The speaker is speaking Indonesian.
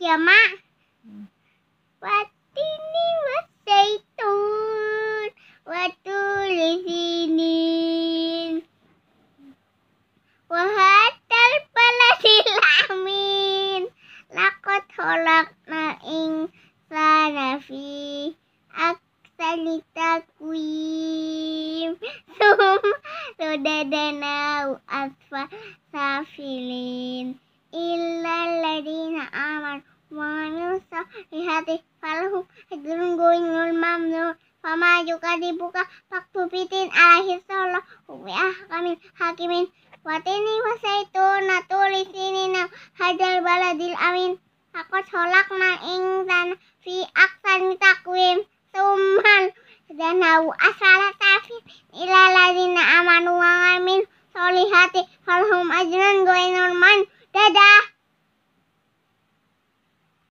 ya mak waktu watini wasaitun watulisinin wahatal silamin. lakot holak na ing sanafi Aksanita kuim. sum sudadana atfa safilin illa ladina amanu manusia ihati falahum ajrun goinul mamnun Fama juga dibuka paktubitin alaihi sallam Ubi kami hakimin Watini wasaitu natulis ini, nang hadal baladil amin Aku solak nang ingsan fi aksan takwim Summan dan au asala tafin ila ladina amanu wa amin solihati falhum ajran goinul man